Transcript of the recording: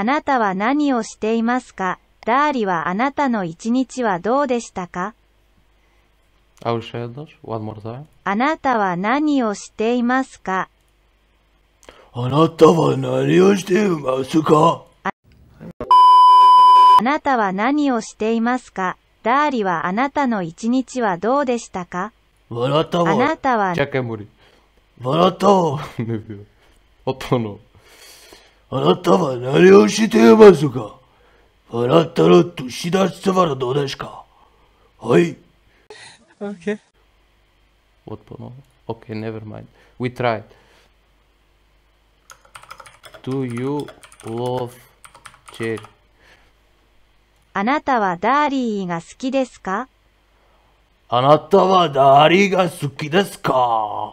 あなたは何をしていますかダーリはあなたの一日はどうでしたかあなたは何をしていますかあなたは何をしていますかあなたは何をしていますかダーリはあなたの一日はどうでしたかあなたは。あなたは。あなたは何をしていますかあなたの年だつはどうですかはい。Okay. What o k a y never mind. We tried. Do you love e r r y あなたはダーリーが好きですかあなたはダーリーが好きですか